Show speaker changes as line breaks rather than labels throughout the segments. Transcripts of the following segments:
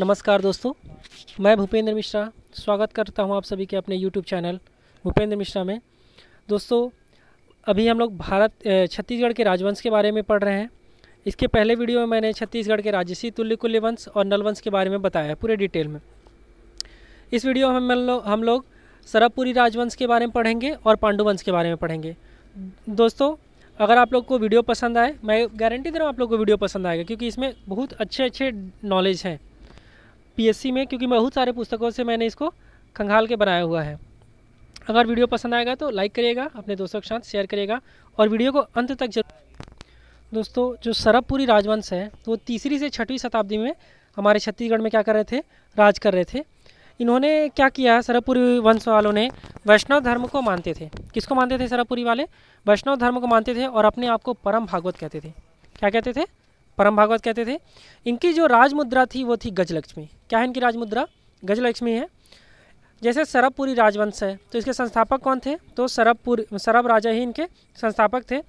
नमस्कार दोस्तों मैं भूपेंद्र मिश्रा स्वागत करता हूं आप सभी के अपने यूट्यूब चैनल भूपेंद्र मिश्रा में दोस्तों अभी हम लोग भारत छत्तीसगढ़ के राजवंश के बारे में पढ़ रहे हैं इसके पहले वीडियो में मैंने छत्तीसगढ़ के राजसी तुल्य कुल्य वंश और नलवंश के बारे में बताया है पूरे डिटेल में इस वीडियो में हम लोग हम लोग सरबपुरी राजवंश के बारे में पढ़ेंगे और पांडुवंश के बारे में पढ़ेंगे दोस्तों अगर आप लोग को वीडियो पसंद आए मैं गारंटी दे रहा हूँ आप लोग को वीडियो पसंद आएगा क्योंकि इसमें बहुत अच्छे अच्छे नॉलेज हैं पीएससी में क्योंकि बहुत सारे पुस्तकों से मैंने इसको खंगाल के बनाया हुआ है अगर वीडियो पसंद आएगा तो लाइक करिएगा अपने दोस्तों के साथ शेयर करिएगा और वीडियो को अंत तक जरूर दोस्तों जो सरबपुरी राजवंश है वो तीसरी से छठवीं शताब्दी में हमारे छत्तीसगढ़ में क्या कर रहे थे राज कर रहे थे इन्होंने क्या किया सरबपुरी वंश वालों ने वैष्णव धर्म को मानते थे किसको मानते थे सरबपुरी वाले वैष्णव धर्म को मानते थे और अपने आप को परम भागवत कहते थे क्या कहते थे परम भागवत कहते थे इनकी जो राजमुद्रा थी वो थी गजलक्ष्मी क्या है इनकी राजमुद्रा गजलक्ष्मी है जैसे सरबपुरी राजवंश है तो इसके संस्थापक कौन थे तो सरबपुर सरब राजा ही इनके संस्थापक थे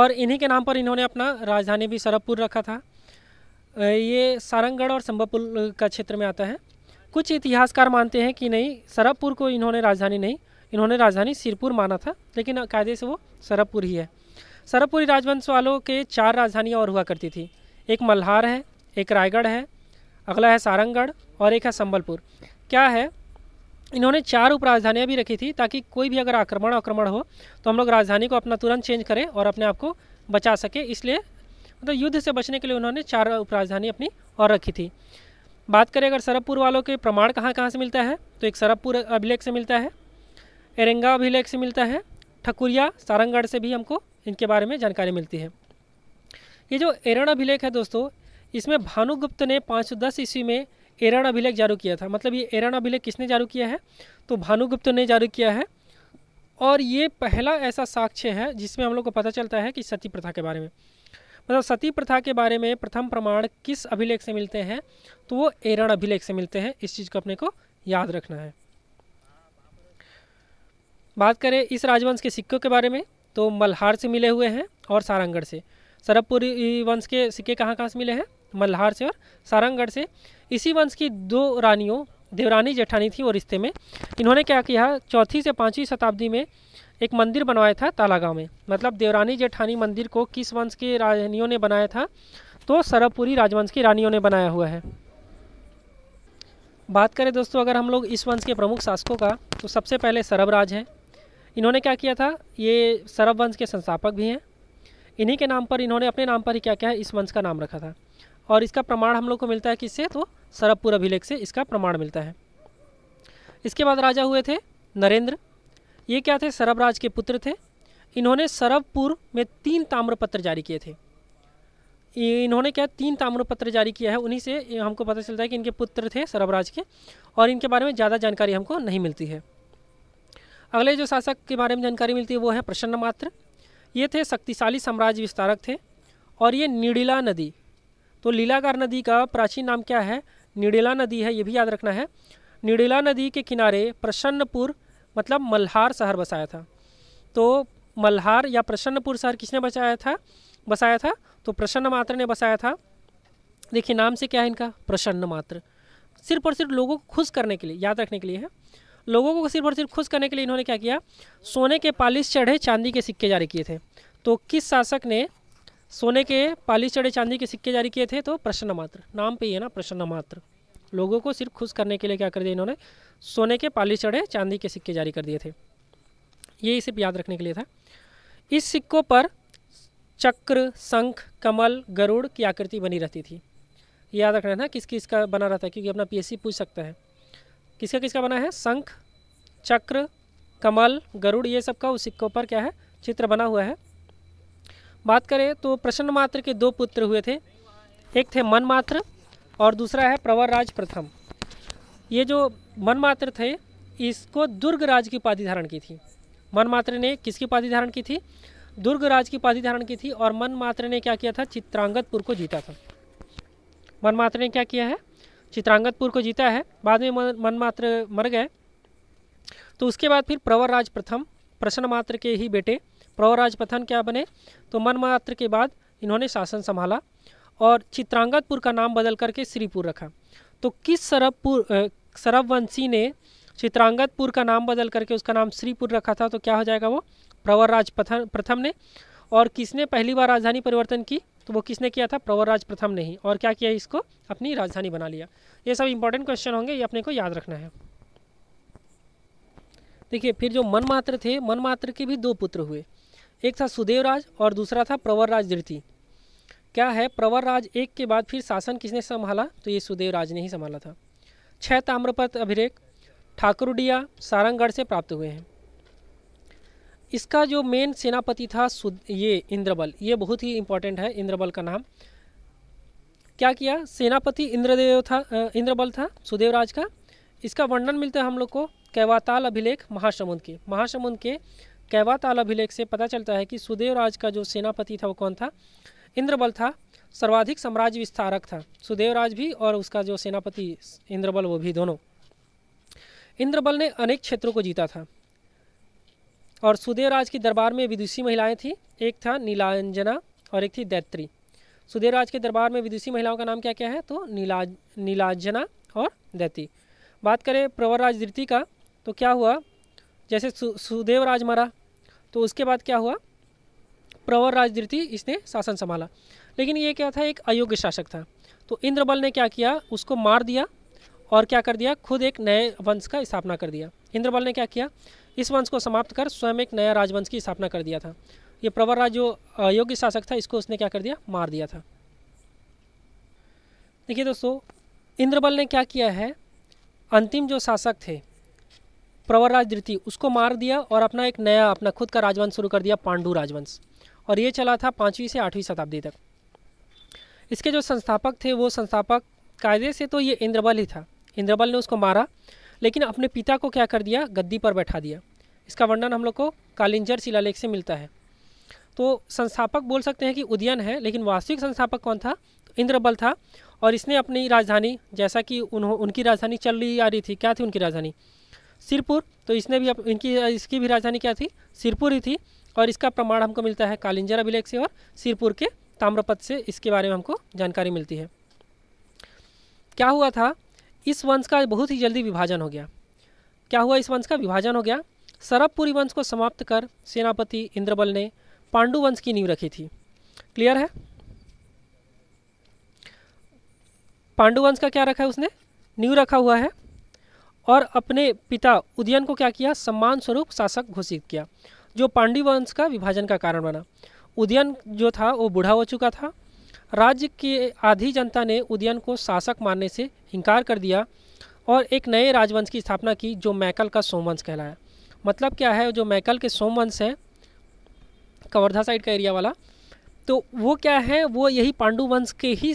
और इन्हीं के नाम पर इन्होंने अपना राजधानी भी सरबपुर रखा था ये सारंगगढ़ और संबलपुर का क्षेत्र में आता है कुछ इतिहासकार मानते हैं कि नहीं सरबपुर को इन्होंने राजधानी नहीं इन्होंने राजधानी सिरपुर माना था लेकिन कायदे से वो सरबपुर ही है सरबपुरी राजवंश वालों के चार राजधानियाँ और हुआ करती थी एक मल्हार है एक रायगढ़ है अगला है सारंगगढ़ और एक है संबलपुर क्या है इन्होंने चार उप राजधानियाँ भी रखी थी ताकि कोई भी अगर आक्रमण आक्रमण हो तो हम लोग राजधानी को अपना तुरंत चेंज करें और अपने आप को बचा सके इसलिए मतलब तो युद्ध से बचने के लिए उन्होंने चार उप राजधानी अपनी और रखी थी बात करें अगर सरबपुर वालों के प्रमाण कहाँ कहाँ से मिलता है तो एक सरबपुर अभिलेख से मिलता है एरेंगा अभिलेख से मिलता है ठकुरिया सारंगगढ़ से भी हमको इनके बारे में जानकारी मिलती है ये जो एरण अभिलेख है दोस्तों इसमें भानुगुप्त ने पाँच सौ दस ईस्वी में एरण अभिलेख जारी किया था मतलब ये एरण अभिलेख किसने जारी किया है तो भानुगुप्त ने जारी किया है और ये पहला ऐसा साक्ष्य है जिसमें हम लोग को पता चलता है कि सती प्रथा के बारे में मतलब सती प्रथा के बारे में प्रथम प्रमाण किस अभिलेख से मिलते हैं तो वो एरण अभिलेख से मिलते हैं इस चीज़ को अपने को याद रखना है बात करें इस राजवंश के सिक्कों के बारे में तो मल्हार से मिले हुए हैं और सारंगढ़ से सरबपुरी वंश के सिक्के कहाँ कहाँ से मिले हैं मल्हार से और सारंगढ़ से इसी वंश की दो रानियों देवरानी जेठानी थी और रिश्ते में इन्होंने क्या किया चौथी से पाँचवीं शताब्दी में एक मंदिर बनवाया था तालागाँव में मतलब देवरानी जेठानी मंदिर को किस वंश के रानियों ने बनाया था तो सरबपुरी राजवंश की रानियों ने बनाया हुआ है बात करें दोस्तों अगर हम लोग इस वंश के प्रमुख शासकों का तो सबसे पहले सरब राज है इन्होंने क्या किया था ये सरभ वंश के संस्थापक भी हैं इन्हीं के नाम पर इन्होंने अपने नाम पर ही क्या क्या है इस वंश का नाम रखा था और इसका प्रमाण हम लोग को मिलता है किससे तो सरभपुर अभिलेख से इसका प्रमाण मिलता है इसके बाद राजा हुए थे नरेंद्र ये क्या थे सरबराज के पुत्र थे इन्होंने सरबपुर में तीन ताम्रपत्र जारी किए थे इन्होंने क्या तीन ताम्रपत्र जारी किया है उन्हीं से हमको पता चलता है कि इनके पुत्र थे सरभराज के और इनके बारे में ज़्यादा जानकारी हमको नहीं मिलती है अगले जो शासक के बारे में जानकारी मिलती है वो है प्रसन्न मात्र ये थे शक्तिशाली साम्राज्य विस्तारक थे और ये निडिला नदी तो लीलागार नदी का प्राचीन नाम क्या है निडिला नदी है ये भी याद रखना है निडिला नदी के किनारे प्रसन्नपुर मतलब मल्हार शहर बसाया था तो मल्हार या प्रसन्नपुर शहर किसने बसाया था बसाया था तो प्रसन्न मात्र ने बसाया था देखिए नाम से क्या है इनका प्रसन्न मात्र सिर्फ और सिर्फ लोगों को खुश करने के लिए याद रखने के लिए है लोगों को सिर्फ और सिर्फ खुश करने के लिए इन्होंने क्या किया सोने के पालिस चढ़े चांदी के सिक्के जारी किए थे तो किस शासक ने सोने के पालिस चढ़े चांदी के सिक्के जारी किए थे तो प्रसन्न मात्र नाम पे ही है ना प्रसन्न मात्र लोगों को सिर्फ खुश करने के लिए क्या कर दिया इन्होंने सोने के पालिस चढ़े चांदी के सिक्के जारी कर दिए थे यही सिर्फ याद रखने के लिए था इस सिक्कों पर चक्र शंख कमल गरुड़ की आकृति बनी रहती थी याद रखना है ना किस किसका बना रहता है क्योंकि अपना पीएससी पूछ सकता है किसका किसका बना है शंख चक्र कमल गरुड़ ये सब का उस सिक्कों पर क्या है चित्र बना हुआ है बात करें तो प्रसन्न मात्र के दो पुत्र हुए थे एक थे मनमात्र और दूसरा है प्रवर राज प्रथम ये जो मन मात्र थे इसको दुर्ग राज की उपाधि धारण की थी मन मात्र ने किसकी उपाधि धारण की थी दुर्ग राज की उपाधि धारण की थी और मन मात्र ने क्या किया था चित्रांगतपुर को जीता था मन मात्र ने क्या किया है चित्रांगतपुर को जीता है बाद में मन मात्र मर गए तो उसके बाद फिर प्रवरराज प्रथम प्रसन्न मात्र के ही बेटे प्रवरराज प्रथम क्या बने तो मन मात्र के बाद इन्होंने शासन संभाला और चित्रांगदपुर का नाम बदल करके श्रीपुर रखा तो किस सरबपुर सरबवंशी ने चित्रांगदपुर का नाम बदल करके उसका नाम श्रीपुर रखा था तो क्या हो जाएगा वो प्रवरराज प्रथम ने और किसने पहली बार राजधानी परिवर्तन की तो वो किसने किया था प्रवरराज प्रथम ने ही और क्या किया इसको अपनी राजधानी बना लिया ये सब इंपॉर्टेंट क्वेश्चन होंगे ये अपने को याद रखना है देखिए फिर जो मनमात्र थे मनमात्र के भी दो पुत्र हुए एक था सुदेवराज और दूसरा था प्रवरराज धृति क्या है प्रवरराज एक के बाद फिर शासन किसने संभाला तो ये सुदेवराज ने ही संभाला था छह ताम्रपत अभिरेख ठाकुरडिया सारंगगढ़ से प्राप्त हुए हैं इसका जो मेन सेनापति था ये इंद्रबल ये बहुत ही इंपॉर्टेंट है इंद्रबल का नाम क्या किया सेनापति इंद्रदेव था इंद्रबल था सुदेवराज का इसका वर्णन मिलता है हम लोग को कैवाताल अभिलेख महासमुंद के महासमुंद के कैवाताल अभिलेख से पता चलता है कि सुदेवराज का जो सेनापति था वो कौन था इंद्रबल था सर्वाधिक साम्राज्य विस्तारक था सुदेवराज भी और उसका जो सेनापति इंद्रबल वो भी दोनों इंद्रबल ने अनेक क्षेत्रों को जीता था और सुदेवराज के दरबार में विदुषी महिलाएं थी एक था नीलांजना और एक थी दैत्री राज के दरबार में विदुषी महिलाओं का नाम क्या क्या है तो नीलाज नीलांजना और दैती बात करें प्रवर राज का तो क्या हुआ जैसे सु, सुदेव राज मरा तो उसके बाद क्या हुआ प्रवर राज इसने शासन संभाला लेकिन ये क्या था एक अयोग्य शासक था तो इंद्रबल ने क्या किया उसको मार दिया और क्या कर दिया खुद एक नए वंश का स्थापना कर दिया इंद्रबल ने क्या किया इस वंश को समाप्त कर स्वयं एक नया राजवंश की स्थापना कर दिया था ये प्रवर राज जो अयोग्य शासक था इसको उसने क्या कर दिया मार दिया था देखिए दोस्तों इंद्रबल ने क्या किया है अंतिम जो शासक थे प्रवरराज द्वितीय उसको मार दिया और अपना एक नया अपना खुद का राजवंश शुरू कर दिया पांडु राजवंश और ये चला था पाँचवीं से आठवीं शताब्दी तक इसके जो संस्थापक थे वो संस्थापक कायदे से तो ये इंद्रबल ही था इंद्रबल ने उसको मारा लेकिन अपने पिता को क्या कर दिया गद्दी पर बैठा दिया इसका वर्णन हम लोग को कालिंजर शिलालेख से मिलता है तो संस्थापक बोल सकते हैं कि उदयन है लेकिन वास्तविक संस्थापक कौन था इंद्रबल था और इसने अपनी राजधानी जैसा कि उन्हों उनकी राजधानी चल रही आ रही थी क्या थी उनकी राजधानी सिरपुर तो इसने भी इनकी इसकी भी राजधानी क्या थी सिरपुर ही थी और इसका प्रमाण हमको मिलता है कालिंजर अभिलेख से और सिरपुर के ताम्रपत से इसके बारे में हमको जानकारी मिलती है क्या हुआ था इस वंश का बहुत ही जल्दी विभाजन हो गया क्या हुआ इस वंश का विभाजन हो गया सरबपुरी वंश को समाप्त कर सेनापति इंद्रबल ने पांडु वंश की नींव रखी थी क्लियर है पांडु वंश का क्या रखा है उसने नींव रखा हुआ है और अपने पिता उदयन को क्या किया सम्मान स्वरूप शासक घोषित किया जो पांडी वंश का विभाजन का कारण बना उदयन जो था वो बूढ़ा हो चुका था राज्य की आधी जनता ने उदयन को शासक मानने से इंकार कर दिया और एक नए राजवंश की स्थापना की जो मैकल का सोमवंश कहलाया मतलब क्या है जो मैकल के सोमवंश है कवर्धा साइड का एरिया वाला तो वो क्या है वो यही पांडु वंश के ही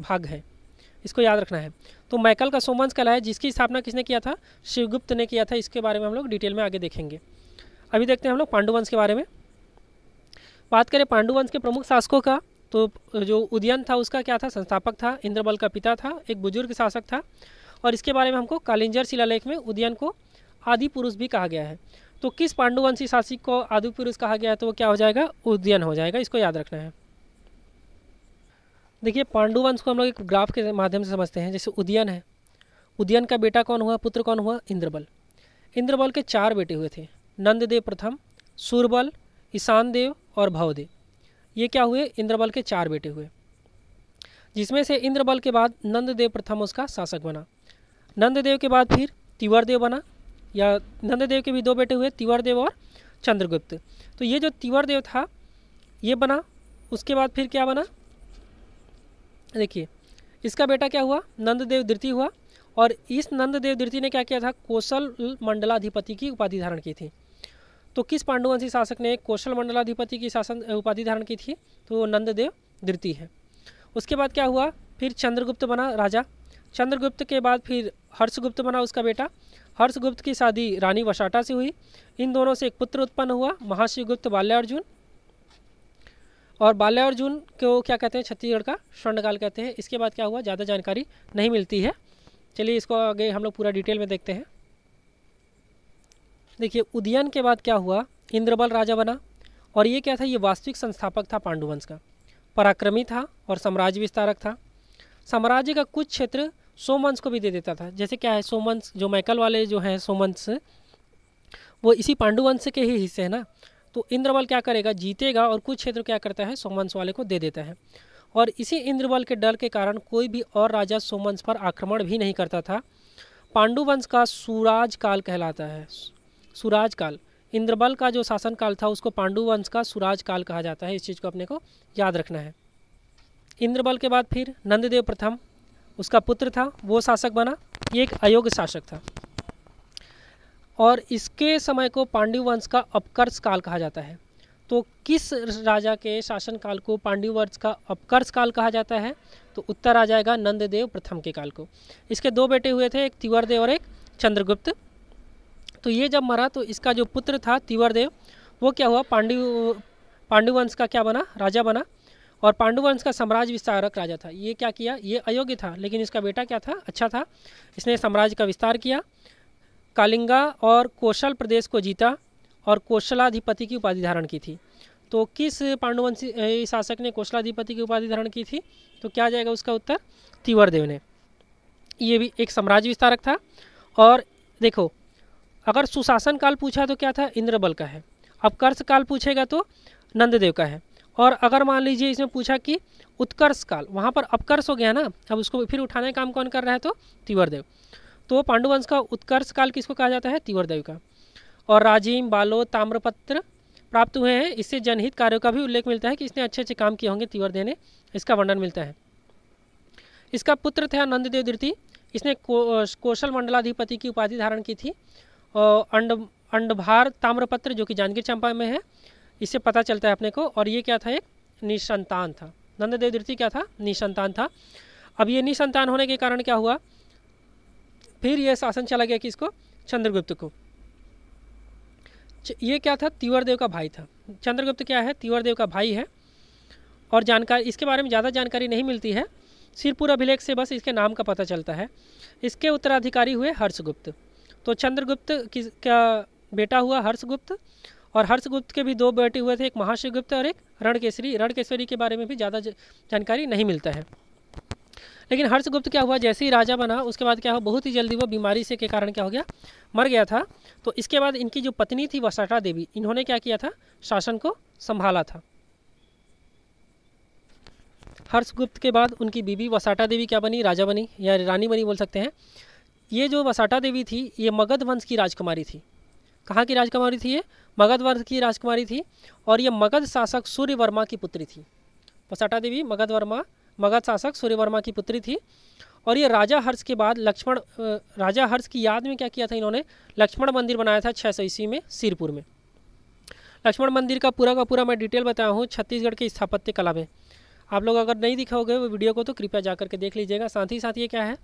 भाग हैं इसको याद रखना है तो मैकल का सोमवंश कला है जिसकी स्थापना किसने किया था शिवगुप्त ने किया था इसके बारे में हम लोग डिटेल में आगे देखेंगे अभी देखते हैं हम लोग पांडुवंश के बारे में बात करें पांडुवंश के प्रमुख शासकों का तो जो उदयन था उसका क्या था संस्थापक था इंद्रबल का पिता था एक बुजुर्ग शासक था और इसके बारे में हमको कालिंजर शिलालेख में उदयन को आदि पुरुष भी कहा गया है तो किस पांडुवंशी शासक को आदि पुरुष कहा गया है तो वो क्या हो जाएगा उदयन हो जाएगा इसको याद रखना है देखिए पांडुवंश को हम लोग एक ग्राफ के माध्यम से समझते हैं जैसे उदयन है उदयन का बेटा कौन हुआ पुत्र कौन हुआ इंद्रबल इंद्रबल के चार बेटे हुए थे नंददेव प्रथम सूरबल ईशानदेव और भवदेव ये क्या हुए इंद्रबल के चार बेटे हुए जिसमें से इंद्रबल के बाद नंददेव प्रथम उसका शासक बना नंददेव के बाद फिर तिवरदेव बना या नंददेव के भी दो बेटे हुए तिवरदेव और चंद्रगुप्त तो ये जो तिवरदेव था ये बना उसके बाद फिर क्या बना देखिए इसका बेटा क्या हुआ नंददेव द्वितीय हुआ और इस नंददेव द्वितीय ने क्या किया था कौशल मंडलाधिपति की उपाधि धारण की थी तो किस पांडुवंशी शासक ने कौशल मंडलाधिपति की शासन उपाधि धारण की थी तो वो नंददेव द्वितीय है उसके बाद क्या हुआ फिर चंद्रगुप्त बना राजा चंद्रगुप्त के बाद फिर हर्षगुप्त बना उसका बेटा हर्षगुप्त की शादी रानी वसाटा से हुई इन दोनों से एक पुत्र उत्पन्न हुआ महाशिवगुप्त बाल्यार्जुन और बाल्य अर्जुन को क्या कहते हैं छत्तीसगढ़ का स्वर्णकाल कहते हैं इसके बाद क्या हुआ ज़्यादा जानकारी नहीं मिलती है चलिए इसको आगे हम लोग पूरा डिटेल में देखते हैं देखिए उदयन के बाद क्या हुआ इंद्रबल राजा बना और ये क्या था ये वास्तविक संस्थापक था पांडुवंश का पराक्रमी था और साम्राज्य विस्तारक था साम्राज्य का कुछ क्षेत्र सोमवंश को भी दे देता था जैसे क्या है सोमवंश जो मैकल वाले जो हैं सोमवंश वो इसी पांडुवंश के ही हिस्से हैं ना तो इंद्रबल क्या करेगा जीतेगा और कुछ क्षेत्र क्या करता है सोमवंश वाले को दे देता है और इसी इंद्रबल के डर के कारण कोई भी और राजा सोमवंश पर आक्रमण भी नहीं करता था पांडुवंश का सूराज काल कहलाता है सूराज काल इंद्रबल का जो शासन काल था उसको पांडुवंश का सुराज काल कहा जाता है इस चीज़ को अपने को याद रखना है इंद्रबल के बाद फिर नंददेव प्रथम उसका पुत्र था वो शासक बना ये एक अयोग्य शासक था और इसके समय को पांडव वंश का अपकर्ष काल कहा जाता है तो किस राजा के शासनकाल को पांडव वंश का अपकर्ष काल कहा जाता है तो उत्तर आ जाएगा नंददेव प्रथम के काल को इसके दो बेटे हुए थे एक तिवरदेव और एक चंद्रगुप्त तो ये जब मरा तो इसका जो पुत्र था तिवरदेव वो क्या हुआ पांडव पांडुवंश का क्या बना राजा बना और पांडुवंश का साम्राज्य विस्तारक राजा था ये क्या किया ये अयोग्य था लेकिन इसका बेटा क्या था अच्छा था इसने साम्राज्य का विस्तार किया कालिंगा और कौशल प्रदेश को जीता और कौशलाधिपति की उपाधि धारण की थी तो किस पांडुवंशी शासक ने कौशलाधिपति की उपाधि धारण की थी तो क्या आ जाएगा उसका उत्तर तिवरदेव ने ये भी एक साम्राज्य विस्तारक था और देखो अगर सुशासन काल पूछा तो क्या था इंद्रबल का है अब कर्ष काल पूछेगा तो नंददेव का है और अगर मान लीजिए इसमें पूछा कि उत्कर्ष काल वहाँ पर अपकर्ष हो गया ना अब उसको फिर उठाने का काम कौन कर रहा है तो तिवरदेव तो पांडुवंश का उत्कर्ष काल किसको कहा जाता है तीवरदेव का और राजीम बालो ताम्रपत्र प्राप्त हुए हैं इससे जनहित कार्यों का भी उल्लेख मिलता है कि इसने अच्छे अच्छे काम किए होंगे तीवरदेव ने इसका वर्णन मिलता है इसका पुत्र था नंददेव दृति इसने कौशल मंडलाधिपति की उपाधि धारण की थी और अंड अंडभार ताम्रपत्र जो कि जांजगीर चंपा में है इससे पता चलता है अपने को और ये क्या था एक निसंतान था नंददेव दृति क्या था निसंतान था अब ये निसंतान होने के कारण क्या हुआ फिर यह शासन चला गया किसको चंद्रगुप्त को ये क्या था तिवरदेव का भाई था चंद्रगुप्त क्या है तिवरदेव का भाई है और जानकारी इसके बारे में ज़्यादा जानकारी नहीं मिलती है सिरपुर अभिलेख से बस इसके नाम का पता चलता है इसके उत्तराधिकारी हुए हर्षगुप्त तो चंद्रगुप्त किस का बेटा हुआ हर्षगुप्त और हर्षगुप्त के भी दो बेटे हुए थे एक महाशिवगुप्त और एक रणकेसरी रणकेश्वरी के बारे में भी ज़्यादा जानकारी नहीं मिलता है लेकिन हर्षगुप्त क्या हुआ जैसे ही राजा बना उसके बाद क्या हुआ बहुत ही जल्दी वो बीमारी से के कारण क्या हो गया मर गया था तो इसके बाद इनकी जो पत्नी थी वसाटा देवी इन्होंने क्या किया था शासन को संभाला था हर्षगुप्त के बाद उनकी बीबी वसाटा देवी क्या बनी राजा बनी या रानी बनी बोल सकते हैं ये जो वसाटा देवी थी ये मगध वंश की राजकुमारी थी कहाँ की राजकुमारी थी ये मगध वंश की राजकुमारी थी और ये मगध शासक सूर्य वर्मा की पुत्री थी वसाटा देवी मगध वर्मा मगध शासक सूर्यवर्मा की पुत्री थी और ये राजा हर्ष के बाद लक्ष्मण राजा हर्ष की याद में क्या किया था इन्होंने लक्ष्मण मंदिर बनाया था छः सौ ईस्वी में सिरपुर में लक्ष्मण मंदिर का पूरा का पूरा मैं डिटेल बताया हूँ छत्तीसगढ़ के स्थापत्य कला में आप लोग अगर नहीं दिखाओगे वो वीडियो को तो कृपया जा करके देख लीजिएगा साथ ही साथ ये क्या है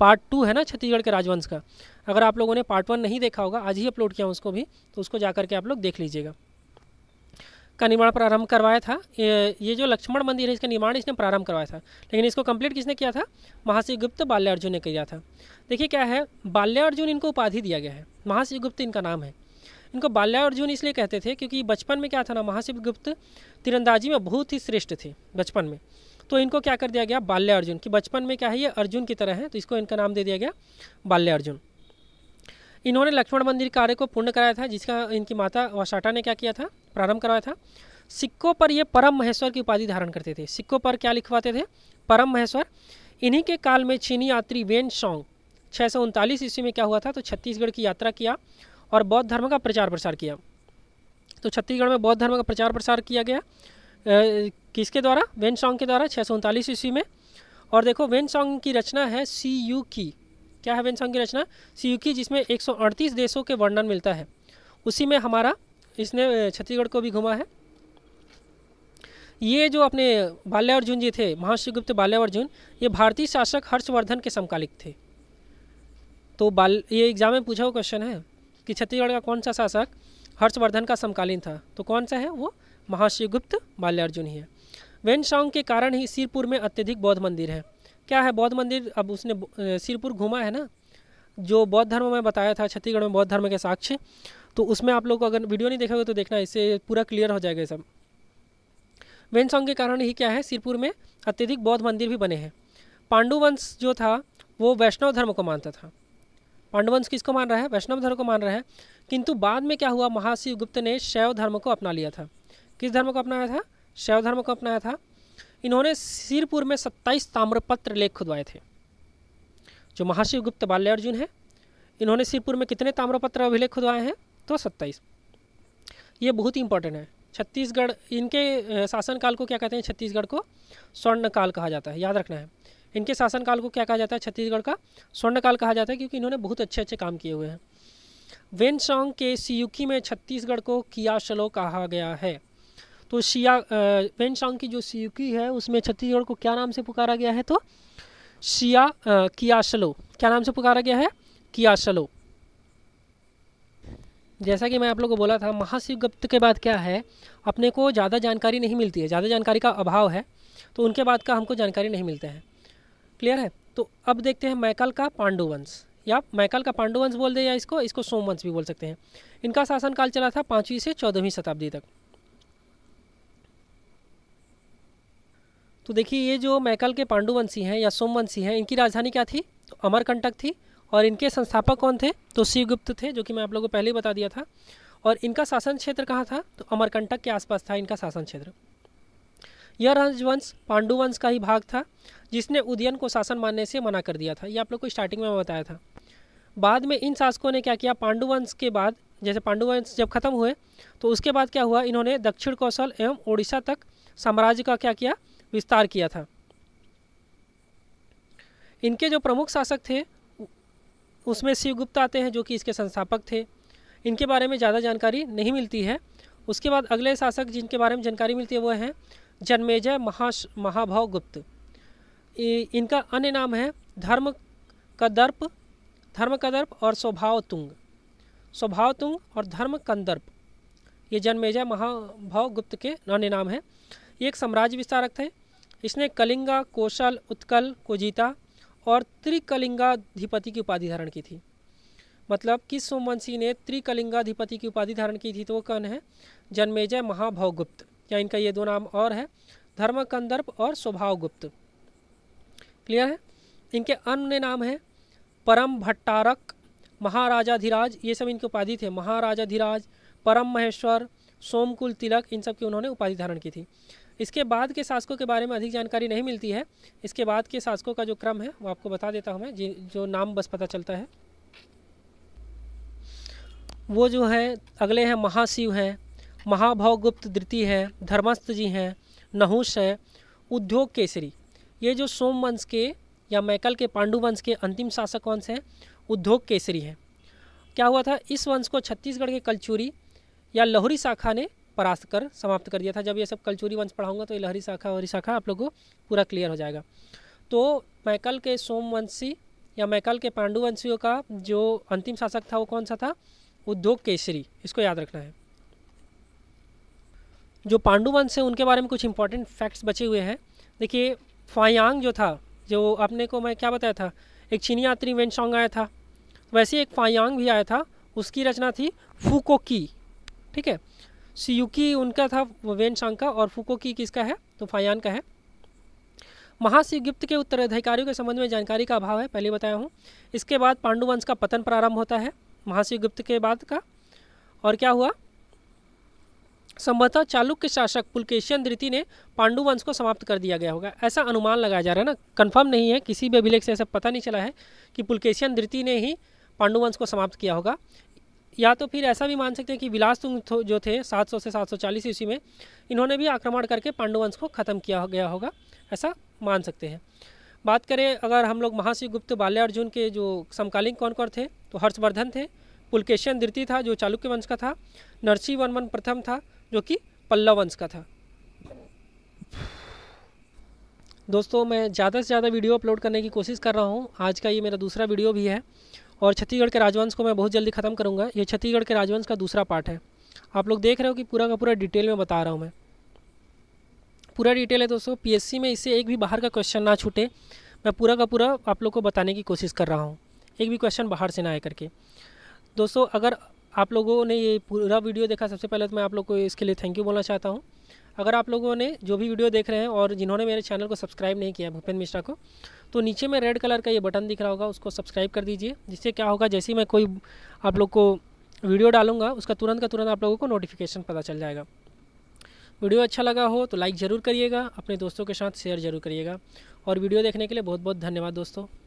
पार्ट टू है ना छत्तीसगढ़ के राजवंश का अगर आप लोगों ने पार्ट वन नहीं देखा होगा आज ही अपलोड किया उसको भी तो उसको जा करके आप लोग देख लीजिएगा का निर्माण प्रारंभ करवाया था ये जो लक्ष्मण मंदिर है इसका निर्माण इसने प्रारंभ करवाया था लेकिन इसको कंप्लीट किसने किया था महाशिवगुप्त बाल्यार्जुन ने किया था देखिए क्या है बाल्यार्जुन इनको उपाधि दिया गया है महाशिवगुप्त इनका नाम है इनको बाल्यार्जुन इसलिए कहते थे क्योंकि बचपन में क्या था ना महाशिवगुप्त तीरंदाजी में बहुत ही श्रेष्ठ थे बचपन में तो इनको क्या कर दिया गया बाल्यार्जुन कि बचपन में क्या है ये अर्जुन की तरह है तो इसको इनका नाम दे दिया गया बाल्यार्जुन इन्होंने लक्ष्मण मंदिर कार्य को पूर्ण कराया था जिसका इनकी माता वसाटा ने क्या किया था प्रारंभ करवाया था सिक्कों पर ये परम महेश्वर की उपाधि धारण करते थे सिक्कों पर क्या लिखवाते थे परम महेश्वर इन्हीं के काल में चीनी यात्री वेन शोंग छः सौ उनतालीस ईस्वी में क्या हुआ था तो छत्तीसगढ़ की यात्रा किया और बौद्ध धर्म का प्रचार प्रसार किया तो छत्तीसगढ़ में बौद्ध धर्म का प्रचार प्रसार किया गया ए, किसके द्वारा वेन सॉन्ग के द्वारा छः सौ उनतालीस ईस्वी में और देखो वेन सॉन्ग की रचना है सी यू की क्या है व्यंग की रचना सीयूकी जिसमें 138 देशों के वर्णन मिलता है उसी में हमारा इसने छत्तीसगढ़ को भी घुमा है ये जो अपने बाल्यार्जुन जी थे महाशिवगुप्त बाल्यार्जुन ये भारतीय शासक हर्षवर्धन के समकालिक थे तो बाल ये एग्जाम में पूछा हुआ क्वेश्चन है कि छत्तीसगढ़ का कौन सा शासक हर्षवर्धन का समकालीन था तो कौन सा है वो महाशिवगुप्त बाल्यार्जुन ही है वेन के कारण ही सिरपुर में अत्यधिक बौद्ध मंदिर है क्या है बौद्ध मंदिर अब उसने सिरपुर घूमा है ना जो बौद्ध धर्म में बताया था छत्तीसगढ़ में बौद्ध धर्म के साक्ष्य तो उसमें आप लोग को अगर वीडियो नहीं देखोगे तो देखना इससे पूरा क्लियर हो जाएगा सब वेन सॉन्ग के कारण ही क्या है सिरपुर में अत्यधिक बौद्ध मंदिर भी बने हैं पांडुवंश जो था वो वैष्णव धर्म को मानता था पांडुवंश किसको मान रहा है वैष्णव धर्म को मान रहा है किंतु बाद में क्या हुआ महाशिव गुप्त ने शैव धर्म को अपना लिया था किस धर्म को अपनाया था शैव धर्म को अपनाया था इन्होंने सिरपुर में 27 ताम्रपत्र लेख खुदवाए थे जो महाशिवगुप्त बाल्यार्जुन है इन्होंने सिरपुर में कितने ताम्रपत्र अभिलेख खुदवाए हैं तो 27 ये बहुत ही इंपॉर्टेंट है छत्तीसगढ़ इनके शासनकाल को क्या कहते हैं छत्तीसगढ़ को स्वर्णकाल कहा जाता है याद रखना है इनके शासनकाल को क्या कहा जाता है छत्तीसगढ़ का स्वर्णकाल कहा जाता है क्योंकि इन्होंने बहुत अच्छे अच्छे काम किए हुए हैं वेन सॉन्ग के सीयुकी में छत्तीसगढ़ को कियाशलो कहा गया है तो शिया पेनशांग की जो सियुकी है उसमें छत्तीसगढ़ को क्या नाम से पुकारा गया है तो शिया कियाशलो क्या नाम से पुकारा गया है कियाशलो जैसा कि मैं आप लोगों को बोला था महाशिव गुप्त के बाद क्या है अपने को ज़्यादा जानकारी नहीं मिलती है ज़्यादा जानकारी का अभाव है तो उनके बाद का हमको जानकारी नहीं मिलते हैं क्लियर है तो अब देखते हैं मैकल का पांडुवंश या मैकल का पांडुवंश बोल दे या इसको इसको सोमवंश भी बोल सकते हैं इनका शासनकाल चला था पाँचवीं से चौदहवीं शताब्दी तक तो देखिए ये जो मैकल के पांडुवंशी हैं या सोमवंशी हैं इनकी राजधानी क्या थी तो अमरकंटक थी और इनके संस्थापक कौन थे तो शिवगुप्त थे जो कि मैं आप लोगों को पहले ही बता दिया था और इनका शासन क्षेत्र कहाँ था तो अमरकंटक के आसपास था इनका शासन क्षेत्र यह राजवंश पांडुवंश का ही भाग था जिसने उदयन को शासन मानने से मना कर दिया था ये आप लोग को स्टार्टिंग में बताया था बाद में इन शासकों ने क्या किया पांडुवंश के बाद जैसे पांडुवंश जब खत्म हुए तो उसके बाद क्या हुआ इन्होंने दक्षिण कौशल एवं उड़ीसा तक साम्राज्य का क्या किया विस्तार किया था इनके जो प्रमुख शासक थे उसमें शिवगुप्त आते हैं जो कि इसके संस्थापक थे इनके बारे में ज़्यादा जानकारी नहीं मिलती है उसके बाद अगले शासक जिनके बारे में जानकारी मिलती है वह हैं जन्मेजय महा महाभाव गुप्त इनका अन्य नाम है धर्म कदर्प धर्म कदर्प और स्वभाव तुंग स्वभाव तुंग और धर्म कंदर्प ये जन्मेजय महाभाव गुप्त के अन्य नाम हैं एक साम्राज्य विस्तारक थे इसने कलिंगा कोशल उत्कल को जीता और त्रिकलिंगाधिपति की उपाधि धारण की थी मतलब किस सोमवंशी ने त्रिकलिंगाधिपति की उपाधि धारण की थी तो वो कौन है जन्मेजय महाभवगुप्त या इनका ये दो नाम और है धर्मकंदर्प और स्वभावगुप्त क्लियर है इनके अन्य नाम है परम भट्टारक महाराजाधिराज ये सब इनकी उपाधि थे महाराजाधिराज परम महेश्वर सोमकुल तिलक इन सब की उन्होंने उपाधि धारण की थी इसके बाद के शासकों के बारे में अधिक जानकारी नहीं मिलती है इसके बाद के शासकों का जो क्रम है वो आपको बता देता हूँ मैं जो नाम बस पता चलता है वो जो है अगले हैं महाशिव हैं महाभवगुप्त द्वितीय है धर्मस्थ जी हैं नहुष हैं उद्योग केसरी ये जो सोम वंश के या मैकल के पांडु वंश के अंतिम शासक वंश हैं उद्योग केसरी हैं क्या हुआ था इस वंश को छत्तीसगढ़ के कलचूरी या लहरी शाखा ने परास्त कर समाप्त कर दिया था जब ये सब कलचूरी वंश पढ़ाऊंगा तो ये लहरी शाखा वहरी शाखा आप लोग को पूरा क्लियर हो जाएगा तो मैकल के सोमवंशी या मैकल के पांडुवंशियों का जो अंतिम शासक था वो कौन सा था उद्योग केसरी इसको याद रखना है जो पांडुवंश है उनके बारे में कुछ इंपॉर्टेंट फैक्ट्स बचे हुए हैं देखिए फायांग जो था जो आपने को मैं क्या बताया था एक चीनी यात्री वेंशोंग आया था वैसे एक फायांग भी आया था उसकी रचना थी फूकोकी ठीक है सियुकी उनका था वेन शांग का और फुकोकी किसका है तो फायान का है महाशिवगुप्त के उत्तराधिकारियों के संबंध में जानकारी का अभाव है पहले बताया हूँ इसके बाद पांडुवंश का पतन प्रारंभ होता है महाशिवगुप्त के बाद का और क्या हुआ संभवतः चालुक्य शासक पुलकेशियन द्वितीय ने पांडुवंश को समाप्त कर दिया गया होगा ऐसा अनुमान लगाया जा रहा है ना कंफर्म नहीं है किसी भी अभिलेख से ऐसा पता नहीं चला है कि पुलकेशियन द्वितीय ने ही वंश को समाप्त किया होगा या तो फिर ऐसा भी मान सकते हैं कि विलास तुंग जो थे 700 से 740 ईस्वी में इन्होंने भी आक्रमण करके पांडुवंश को ख़त्म किया गया होगा ऐसा मान सकते हैं बात करें अगर हम लोग महाशिवगुप्त बाल्य अर्जुन के जो समकालीन कौन कौन थे तो हर्षवर्धन थे पुलकेशन द्वितीय था जो चालुक्य वंश का था नरसी वर्मन प्रथम था जो कि पल्लव वंश का था दोस्तों मैं ज़्यादा से ज़्यादा वीडियो अपलोड करने की कोशिश कर रहा हूँ आज का ये मेरा दूसरा वीडियो भी है और छत्तीसगढ़ के राजवंश को मैं बहुत जल्दी ख़त्म करूँगा ये छत्तीसगढ़ के राजवंश का दूसरा पार्ट है आप लोग देख रहे हो कि पूरा का पूरा डिटेल में बता रहा हूँ मैं पूरा डिटेल है दोस्तों पी में इससे एक भी बाहर का क्वेश्चन ना छूटे मैं पूरा का पूरा आप लोग को बताने की कोशिश कर रहा हूँ एक भी क्वेश्चन बाहर से ना आए करके दोस्तों अगर आप लोगों ने ये पूरा वीडियो देखा सबसे पहले तो मैं आप लोग को इसके लिए थैंक यू बोलना चाहता हूँ अगर आप लोगों ने जो भी वीडियो देख रहे हैं और जिन्होंने मेरे चैनल को सब्सक्राइब नहीं किया भूपेन्द्र मिश्रा को तो नीचे में रेड कलर का ये बटन दिख रहा होगा उसको सब्सक्राइब कर दीजिए जिससे क्या होगा जैसे ही मैं कोई आप लोग को वीडियो डालूंगा उसका तुरंत का तुरंत आप लोगों को नोटिफिकेशन पता चल जाएगा वीडियो अच्छा लगा हो तो लाइक ज़रूर करिएगा अपने दोस्तों के साथ शेयर ज़रूर करिएगा और वीडियो देखने के लिए बहुत बहुत धन्यवाद दोस्तों